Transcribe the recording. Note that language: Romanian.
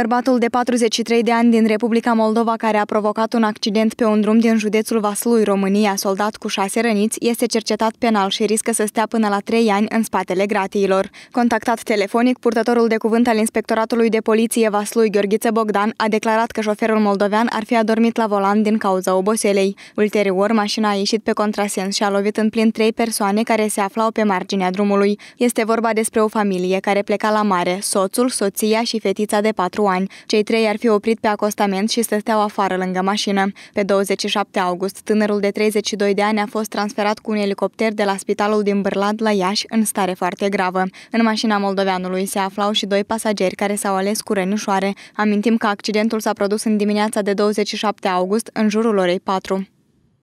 Bărbatul de 43 de ani din Republica Moldova care a provocat un accident pe un drum din județul Vaslui, România, soldat cu șase răniți, este cercetat penal și riscă să stea până la trei ani în spatele gratiilor. Contactat telefonic, purtătorul de cuvânt al Inspectoratului de Poliție Vaslui, Gheorghiță Bogdan, a declarat că șoferul moldovean ar fi adormit la volan din cauza oboselei. Ulterior, mașina a ieșit pe contrasens și a lovit în plin trei persoane care se aflau pe marginea drumului. Este vorba despre o familie care pleca la mare, soțul, soția și fetița de patru ani. Cei trei ar fi oprit pe acostament și stăteau afară lângă mașină. Pe 27 august, tânărul de 32 de ani a fost transferat cu un elicopter de la spitalul din Bârlad la Iași în stare foarte gravă. În mașina moldoveanului se aflau și doi pasageri care s-au ales cu rănișoare. Amintim că accidentul s-a produs în dimineața de 27 august, în jurul orei 4.